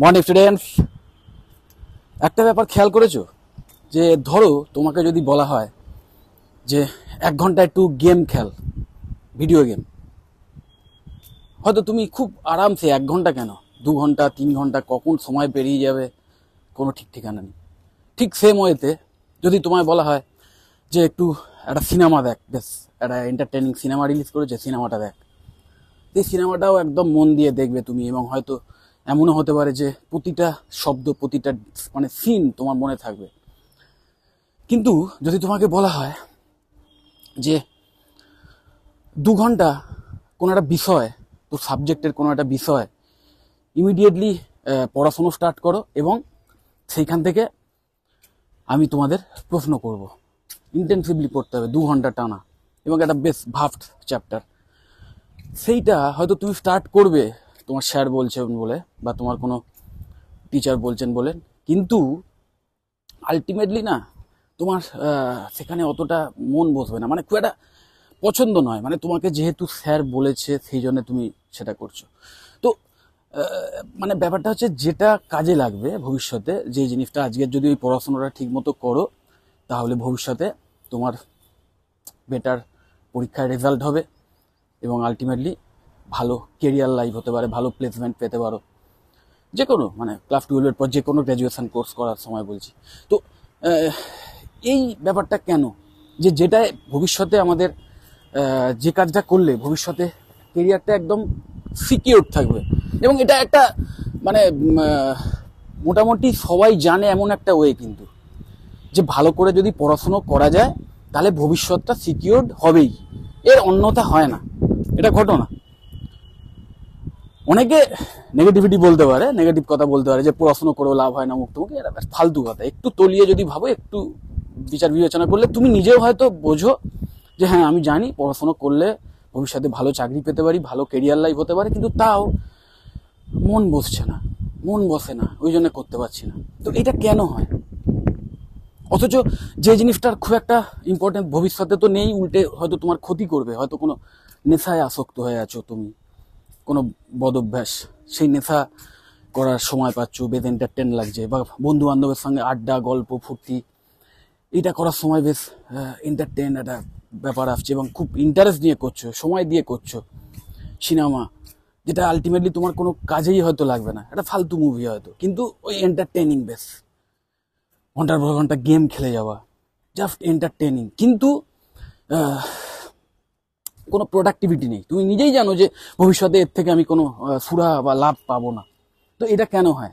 morning students একটা ব্যাপার খেয়াল করেছো যে ধরো তোমাকে যদি বলা হয় যে এক ঘন্টা একটু গেম খেল ভিডিও গেম হয়তো তুমি খুব আরামসে এক ঘন্টা কেন দু ঘন্টা তিন ঘন্টা কখন সময় পেরিয়ে যাবে কোনো ঠিক ঠিকানা নেই ঠিক সেম ওয়েতে যদি তোমায় বলা হয় যে একটু একটা সিনেমা দেখ বেশ একটা এন্টারটেনিং সিনেমা রিলিজ করেছে সিনেমাটা দেখ সেই সিনেমাটাও একদম মন দিয়ে দেখবে তুমি এবং হয়তো এমনও হতে পারে যে প্রতিটা শব্দ প্রতিটা মানে সিন তোমার মনে থাকবে কিন্তু যদি তোমাকে বলা হয় যে দু ঘন্টা কোনো একটা বিষয় তোর সাবজেক্টের কোনো একটা বিষয় ইমিডিয়েটলি পড়াশুনো স্টার্ট করো এবং সেইখান থেকে আমি তোমাদের প্রশ্ন করব ইন্টেন্সিভলি পড়তে হবে দু ঘন্টা টানা এবং একটা বেশ ভাফট চ্যাপ্টার সেইটা হয়তো তুমি স্টার্ট করবে তোমার স্যার বলছেন বলে বা তোমার কোনো টিচার বলছেন বলেন কিন্তু আলটিমেটলি না তোমার সেখানে অতটা মন বসবে না মানে খুব একটা পছন্দ নয় মানে তোমাকে যেহেতু স্যার বলেছে সেই জন্য তুমি সেটা করছো তো মানে ব্যাপারটা হচ্ছে যেটা কাজে লাগবে ভবিষ্যতে যে জিনিসটা আজকের যদি ওই পড়াশোনাটা ঠিকমতো করো তাহলে ভবিষ্যতে তোমার বেটার পরীক্ষায় রেজাল্ট হবে এবং আলটিমেটলি ভালো কেরিয়ার লাইফ হতে পারে ভালো প্লেসমেন্ট পেতে পারো যে কোনো মানে ক্লাস টুয়েলভের পর যে কোনো গ্র্যাজুয়েশান কোর্স করার সময় বলছি তো এই ব্যাপারটা কেন যে যেটায় ভবিষ্যতে আমাদের যে কাজটা করলে ভবিষ্যতে কেরিয়ারটা একদম সিকিওর থাকবে এবং এটা একটা মানে মোটামুটি সবাই জানে এমন একটা ওয়ে কিন্তু যে ভালো করে যদি পড়াশুনো করা যায় তাহলে ভবিষ্যৎটা সিকিওর হবেই এর অন্যতা হয় না এটা ঘটনা অনেকে নেগেটিভিটি বলতে পারে নেগেটিভ কথা বলতে পারে যে পড়াশুনো করেও লাভ হয় না মুখ তোমাকে এটা ফালতু কথা একটু তলিয়ে যদি ভাবো একটু বিচার বিবেচনা করলে তুমি নিজেও হয়তো বোঝো যে হ্যাঁ আমি জানি পড়াশুনো করলে ভবিষ্যতে ভালো চাকরি পেতে পারি ভালো কেরিয়ার লাইফ হতে পারে কিন্তু তাও মন বসছে না মন বসে না ওই জন্য করতে পারছি না তো এটা কেন হয় অথচ যে জিনিসটার খুব একটা ইম্পর্টেন্ট ভবিষ্যতে তো নেই উল্টে হয়তো তোমার ক্ষতি করবে হয়তো কোনো নেশায় আসক্ত হয়ে আছো তুমি কোনো বদ অভ্যাস সেই নেশা করার সময় পাচ্ছ বেশ এন্টারটেন লাগছে বা বন্ধু বান্ধবের সঙ্গে আড্ডা গল্প ফুর্তি এটা করার সময় বেশ এন্টারটেন একটা ব্যাপার আসছে এবং খুব ইন্টারেস্ট নিয়ে করছো সময় দিয়ে করছো সিনেমা যেটা আলটিমেটলি তোমার কোনো কাজেই হয়তো লাগবে না একটা ফালতু মুভি হয়তো কিন্তু ওই এন্টারটেনিং বেশ ঘন্টার পর ঘন্টা গেম খেলে যাওয়া জাস্ট এন্টারটেনিং কিন্তু কোনো প্রোডাক্টিভিটি নেই তুমি নিজেই জানো যে ভবিষ্যতে এর থেকে আমি কোনো সুরা বা লাভ পাবো না তো এটা কেন হয়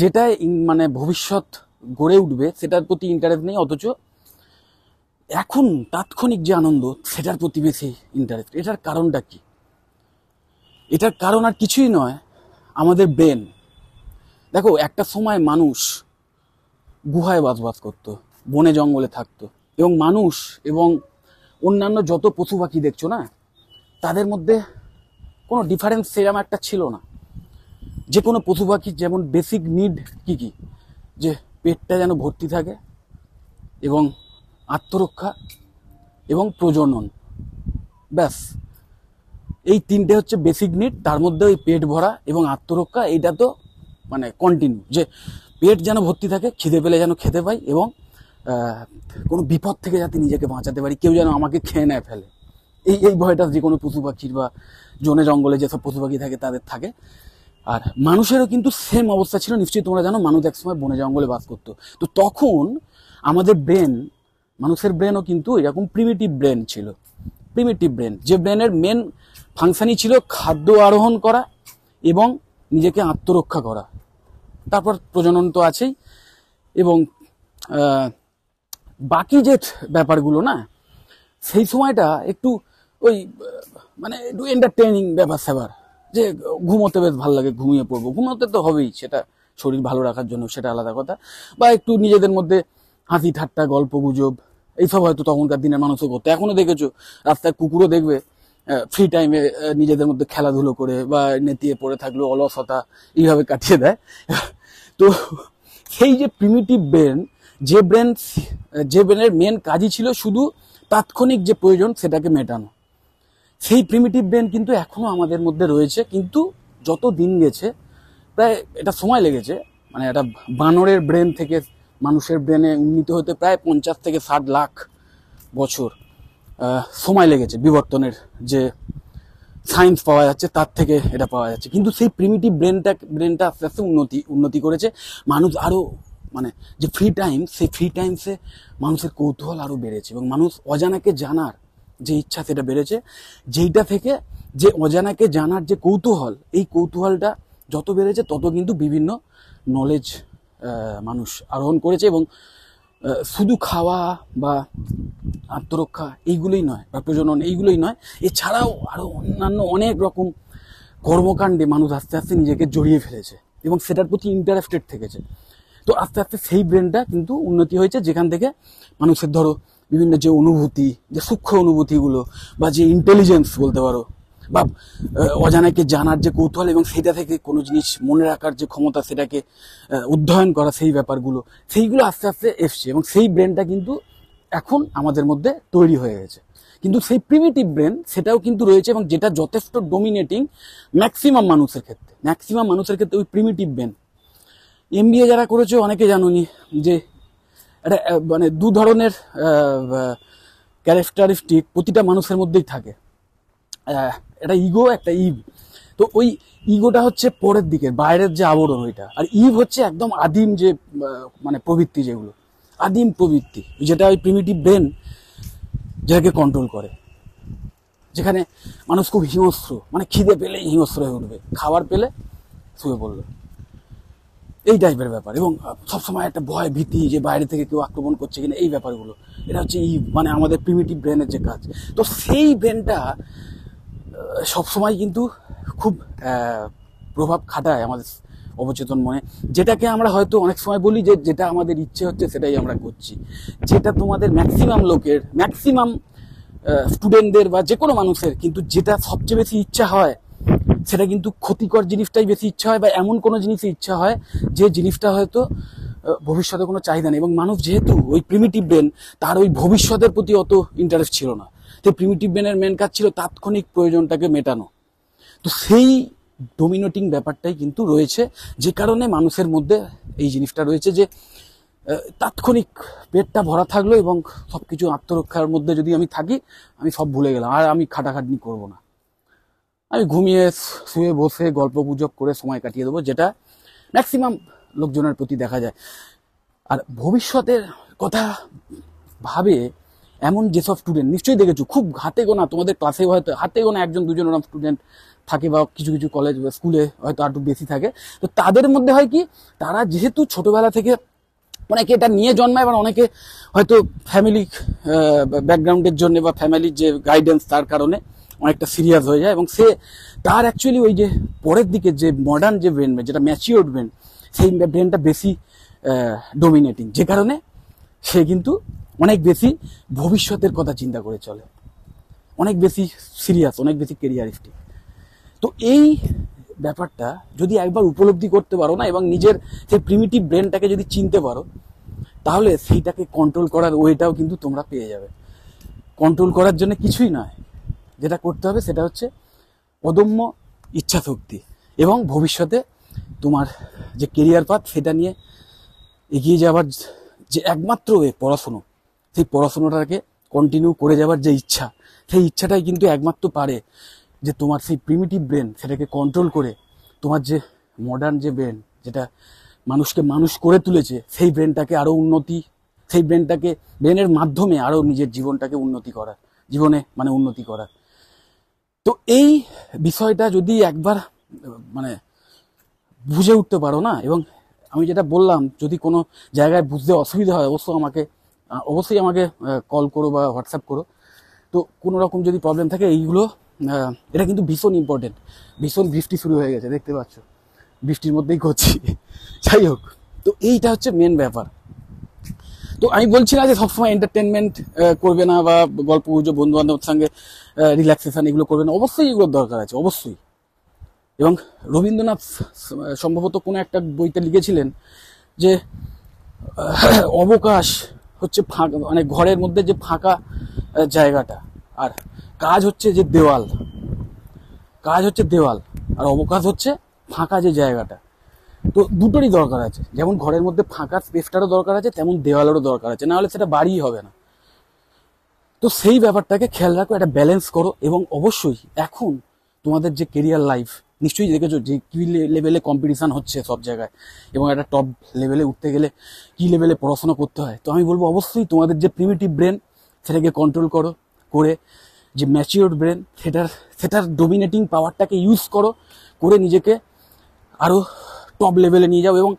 যেটা মানে ভবিষ্যৎ গড়ে উঠবে সেটার প্রতি ইন্টারেস্ট নেই অথচ এখন তাৎক্ষণিক যে আনন্দ সেটার প্রতি বেশি ইন্টারেস্ট এটার কারণটা কি এটার কারণ আর কিছুই নয় আমাদের ব্রেন দেখো একটা সময় মানুষ গুহায় বাসবাস করতো বনে জঙ্গলে থাকতো এবং মানুষ এবং অন্যান্য যত পশু পাখি দেখছো না তাদের মধ্যে কোনো ডিফারেন্স সেরকম একটা ছিল না যে কোনো পশু পাখি যেমন বেসিক নিড কি কি যে পেটটা যেন ভর্তি থাকে এবং আত্মরক্ষা এবং প্রজনন ব্যাস এই তিনটে হচ্ছে বেসিক নিড তার মধ্যে ওই পেট ভরা এবং আত্মরক্ষা এটা তো মানে কন্টিনিউ যে পেট যেন ভর্তি থাকে খিদে পেলে যেন খেতে পাই এবং কোনো বিপদ থেকে যাতে নিজেকে বাঁচাতে পারি কেউ যেন আমাকে খেয়ে নেয় ফেলে এই এই ভয়টা যে কোনো পশু পাখির বা জনে জঙ্গলে যেসব পশু পাখি থাকে তাদের থাকে আর মানুষেরও কিন্তু সেম অবস্থা ছিল নিশ্চয়ই তোমরা জানো মানুষ এক সময় বনে জঙ্গলে বাস করতো তো তখন আমাদের ব্রেন মানুষের ব্রেনও কিন্তু এরকম প্রিমিটিভ ব্রেন ছিল প্রিমিটিভ ব্রেন যে ব্রেনের মেন ফাংশানই ছিল খাদ্য আরোহণ করা এবং নিজেকে আত্মরক্ষা করা তারপর প্রজনন তো আছেই এবং বাকি যে ব্যাপারগুলো না সেই সময়টা একটু ওই মানে একটু এন্টারটেনিং ব্যাপার স্যাপার যে ঘুমোতে বেশ ভালো লাগে ঘুমিয়ে পড়বো ঘুমোতে তো হবেই সেটা শরীর ভালো রাখার জন্য সেটা আলাদা কথা বা একটু নিজেদের মধ্যে হাসি ঠাট্টা গল্প গুজব এইসব হয়তো তখনকার দিনের মানুষও করতো এখনো দেখেছো রাস্তায় কুকুরও দেখবে ফ্রি টাইমে নিজেদের মধ্যে খেলাধুলো করে বা নেতিয়ে পড়ে থাকলো অলসতা এইভাবে কাটিয়ে দেয় তো সেই যে প্রিমিটিভ ব্রেন যে ব্রেন যে ব্রেনের মেন কাজই ছিল শুধু তাৎক্ষণিক যে প্রয়োজন সেটাকে মেটানো সেই প্রিমিটিভ ব্রেন কিন্তু এখনও আমাদের মধ্যে রয়েছে কিন্তু যত দিন গেছে প্রায় এটা সময় লেগেছে মানে একটা বানরের ব্রেন থেকে মানুষের ব্রেনে উন্নীত হতে প্রায় পঞ্চাশ থেকে ষাট লাখ বছর সময় লেগেছে বিবর্তনের যে সায়েন্স পাওয়া যাচ্ছে তার থেকে এটা পাওয়া যাচ্ছে কিন্তু সেই প্রিমিটিভ ব্রেনটা ব্রেনটা আস্তে আস্তে উন্নতি উন্নতি করেছে মানুষ আরও মানে যে ফ্রি টাইম সেই ফ্রি টাইমসে মানুষের কৌতূহল আরও বেড়েছে এবং মানুষ অজানাকে জানার যে ইচ্ছা সেটা বেড়েছে যেইটা থেকে যে অজানাকে জানার যে কৌতূহল এই কৌতূহলটা যত বেড়েছে তত কিন্তু বিভিন্ন নলেজ মানুষ আরোহণ করেছে এবং শুধু খাওয়া বা আত্মরক্ষা এইগুলোই নয় বা প্রজনন এইগুলোই নয় এছাড়াও আরও অন্যান্য অনেক রকম কর্মকাণ্ডে মানুষ আস্তে আস্তে নিজেকে জড়িয়ে ফেলেছে এবং সেটার প্রতি ইন্টারেস্টেড থেকেছে তো আস্তে আস্তে সেই ব্রেনটা কিন্তু উন্নতি হয়েছে যেখান থেকে মানুষের ধরো বিভিন্ন যে অনুভূতি যে সূক্ষ্ম অনুভূতিগুলো বা যে ইন্টেলিজেন্স বলতে পারো বা অজানাকে জানার যে কৌতূহল এবং সেটা থেকে কোনো জিনিস মনে রাখার যে ক্ষমতা সেটাকে অধ্যয়ন করা সেই ব্যাপারগুলো সেইগুলো আস্তে আস্তে এসছে এবং সেই ব্রেনটা কিন্তু এখন আমাদের মধ্যে তৈরি হয়ে গেছে কিন্তু সেই প্রিমিটিভ ব্রেন সেটাও কিন্তু রয়েছে এবং যেটা যথেষ্ট ডোমিনেটিং ম্যাক্সিমাম মানুষের ক্ষেত্রে ম্যাক্সিমাম মানুষের ক্ষেত্রে ওই প্রিমিটিভ ব্রেন এমবিএ যারা করেছে অনেকে জানুনি যে এটা মানে দু ধরনের ক্যারেক্টারিস্টিক প্রতিটা মানুষের মধ্যেই থাকে এটা ইগো একটা ইভ তো ওই ইগোটা হচ্ছে পরের দিকের বাইরের যে আবরণ ওইটা আর ইভ হচ্ছে একদম আদিম যে মানে প্রবৃত্তি যেগুলো আদিম প্রবৃত্তি যেটা ওই প্রিমিটিভ ব্রেন যেটাকে কন্ট্রোল করে যেখানে মানুষ খুব হিংস্র মানে খিদে পেলেই হিংস্র হয়ে উঠবে খাবার পেলে শুয়ে পড়লো এই টাইপের ব্যাপার এবং সবসময় একটা ভয় ভীতি যে বাইরে থেকে কেউ আক্রমণ করছে কিনা এই ব্যাপারগুলো এটা হচ্ছে এই মানে আমাদের প্রিমিটিভ ব্রেনের যে কাজ তো সেই ব্রেনটা সবসময় কিন্তু খুব প্রভাব খাটায় আমাদের অবচেতন মনে যেটাকে আমরা হয়তো অনেক সময় বলি যে যেটা আমাদের ইচ্ছে হচ্ছে সেটাই আমরা করছি যেটা তোমাদের ম্যাক্সিমাম লোকের ম্যাক্সিমাম স্টুডেন্টদের বা যে কোনো মানুষের কিন্তু যেটা সবচেয়ে বেশি ইচ্ছা হয় সেটা কিন্তু ক্ষতিকর জিনিসটাই বেশি ইচ্ছা হয় বা এমন কোনো জিনিসই ইচ্ছা হয় যে জিনিসটা হয়তো ভবিষ্যতে কোনো চাহিদা নেই এবং মানুষ যেহেতু ওই প্রিমিটিভ ব্রেন তার ওই ভবিষ্যতের প্রতি অত ইন্টারেস্ট ছিল না তো প্রিমিটিভ ব্রেনের মেন কাজ ছিল তাৎক্ষণিক প্রয়োজনটাকে মেটানো তো সেই ডোমিনেটিং ব্যাপারটাই কিন্তু রয়েছে যে কারণে মানুষের মধ্যে এই জিনিসটা রয়েছে যে তাৎক্ষণিক পেটটা ভরা থাকলো এবং সব কিছু আত্মরক্ষার মধ্যে যদি আমি থাকি আমি সব ভুলে গেলাম আর আমি খাটাখাটনি করব না আমি ঘুমিয়ে শুয়ে বসে গল্প গুজব করে সময় কাটিয়ে দেবো যেটা ম্যাক্সিমাম লোকজনের প্রতি দেখা যায় আর ভবিষ্যতের কথা ভাবে এমন যেসব স্টুডেন্ট নিশ্চয়ই দেখেছো খুব হাতে গোনা তোমাদের ক্লাসে হয়তো হাতে গোনা একজন দুজন ওরকম স্টুডেন্ট থাকে বা কিছু কিছু কলেজ বা স্কুলে হয়তো একটু বেশি থাকে তো তাদের মধ্যে হয় কি তারা যেহেতু ছোটোবেলা থেকে অনেকে এটা নিয়ে জন্মায় বা অনেকে হয়তো ফ্যামিলি ব্যাকগ্রাউন্ডের জন্য বা ফ্যামিলির যে গাইডেন্স তার কারণে অনেকটা সিরিয়াস হয়ে যায় এবং সে তার অ্যাকচুয়ালি ওই যে পরের দিকে যে মডার্ন যে ব্রেন যেটা ম্যাচিওর ব্রেন সেই ব্রেনটা বেশি ডোমিনেটিং যে কারণে সে কিন্তু অনেক বেশি ভবিষ্যতের কথা চিন্তা করে চলে অনেক বেশি সিরিয়াস অনেক বেশি কেরিয়ারিস্টিক তো এই ব্যাপারটা যদি একবার উপলব্ধি করতে পারো না এবং নিজের সেই প্রিমিটিভ ব্রেনটাকে যদি চিনতে পারো তাহলে সেইটাকে কন্ট্রোল করার ওয়েটাও কিন্তু তোমরা পেয়ে যাবে কন্ট্রোল করার জন্য কিছুই নয় যেটা করতে হবে সেটা হচ্ছে অদম্য ইচ্ছাশক্তি এবং ভবিষ্যতে তোমার যে কেরিয়ার পাথ সেটা নিয়ে এগিয়ে যাওয়ার যে একমাত্র ওয়ে পড়াশুনো সেই পড়াশুনোটাকে কন্টিনিউ করে যাওয়ার যে ইচ্ছা সেই ইচ্ছাটাই কিন্তু একমাত্র পারে যে তোমার সেই প্রিমিটিভ ব্রেন সেটাকে কন্ট্রোল করে তোমার যে মডার্ন যে ব্রেন যেটা মানুষকে মানুষ করে তুলেছে সেই ব্রেনটাকে আরও উন্নতি সেই ব্রেনটাকে ব্রেনের মাধ্যমে আরও নিজের জীবনটাকে উন্নতি করার জীবনে মানে উন্নতি করার তো এই বিষয়টা যদি একবার মানে বুঝে উঠতে পারো না এবং আমি যেটা বললাম যদি কোনো জায়গায় বুঝতে অসুবিধা হয় অবশ্যই আমাকে অবশ্যই আমাকে কল করো বা হোয়াটসঅ্যাপ করো তো কোনো রকম যদি প্রবলেম থাকে এইগুলো এটা কিন্তু ভীষণ ইম্পর্টেন্ট ভীষণ বৃষ্টি শুরু হয়ে গেছে দেখতে পাচ্ছ বৃষ্টির মধ্যেই করছি যাই হোক তো এইটা হচ্ছে মেন ব্যাপার তো আমি বলছি না যে সবসময় এন্টারটেনমেন্ট করবে না বা গল্প গুজব বন্ধু বান্ধবের সঙ্গে রিল্যাক্সেশন এগুলো করবে না অবশ্যই এগুলোর দরকার আছে অবশ্যই এবং রবীন্দ্রনাথ সম্ভবত কোনো একটা বইতে লিখেছিলেন যে অবকাশ হচ্ছে ফাঁকা মানে ঘরের মধ্যে যে ফাঁকা জায়গাটা আর কাজ হচ্ছে যে দেওয়াল কাজ হচ্ছে দেওয়াল আর অবকাশ হচ্ছে ফাঁকা যে জায়গাটা তো দুটোরই দরকার আছে যেমন ঘরের মধ্যে ফাঁকার স্পেসটারও দরকার আছে তেমন দেওয়ালেরও দরকার আছে নাহলে সেটা বাড়িই হবে না তো সেই ব্যাপারটাকে খেয়াল রাখো একটা ব্যালেন্স করো এবং অবশ্যই এখন তোমাদের যে কেরিয়ার লাইফ নিশ্চয়ই দেখেছো যে কী লেভেলে কম্পিটিশান হচ্ছে সব জায়গায় এবং একটা টপ লেভেলে উঠতে গেলে কী লেভেলে পড়াশোনা করতে হয় তো আমি বলবো অবশ্যই তোমাদের যে প্রিমেটিভ ব্রেন সেটাকে কন্ট্রোল করো করে যে ম্যাচিওর ব্রেন সেটার সেটার ডোমিনেটিং পাওয়ারটাকে ইউজ করো করে নিজেকে আরও টপ লেভেলে নিয়ে যাও এবং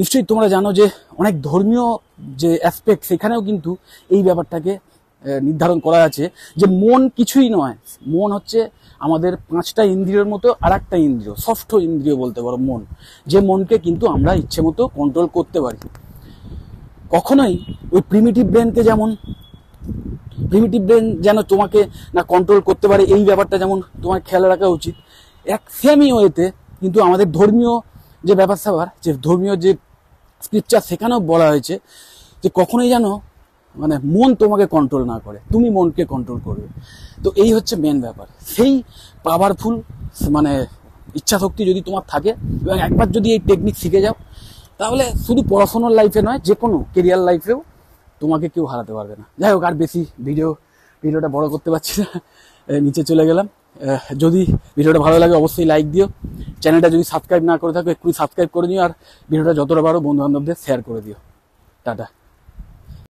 নিশ্চয়ই তোমরা জানো যে অনেক ধর্মীয় যে অ্যাসপেক্ট সেখানেও কিন্তু এই ব্যাপারটাকে নির্ধারণ করা আছে যে মন কিছুই নয় মন হচ্ছে আমাদের পাঁচটা ইন্দ্রিয়র মতো আর একটা ইন্দ্রিয় ষষ্ঠ ইন্দ্রিয় বলতে পারো মন যে মনকে কিন্তু আমরা ইচ্ছে মতো কন্ট্রোল করতে পারি কখনোই ওই প্রিমিটিভ ব্রেনকে যেমন প্রিমিটিভ ব্রেন যেন তোমাকে না কন্ট্রোল করতে পারে এই ব্যাপারটা যেমন তোমার খেয়াল রাখা উচিত এক সেমই ওয়েতে কিন্তু আমাদের ধর্মীয় যে ব্যাপার স্যাপার যে ধর্মীয় যে স্ক্রিপচার সেখানেও বলা হয়েছে যে কখনোই যেন মানে মন তোমাকে কন্ট্রোল না করে তুমি মনকে কন্ট্রোল করবে তো এই হচ্ছে মেন ব্যাপার সেই পাওয়ারফুল মানে ইচ্ছা শক্তি যদি তোমার থাকে এবং একবার যদি এই টেকনিক শিখে যাও তাহলে শুধু পড়াশোনার লাইফে নয় যে কোনো কেরিয়ার লাইফেও তোমাকে কেউ হারাতে পারবে না যাই হোক আর বেশি ভিডিও ভিডিওটা বড় করতে পারছি না নিচে চলে গেলাম যদি ভিডিওটা ভালো লাগে অবশ্যই লাইক দিও চ্যানেলটা যদি সাবস্ক্রাইব না করে থাকো একটু সাবস্ক্রাইব করে দিও আর ভিডিওটা যতটা পারো বন্ধুবান্ধবদের শেয়ার করে দিও টাটা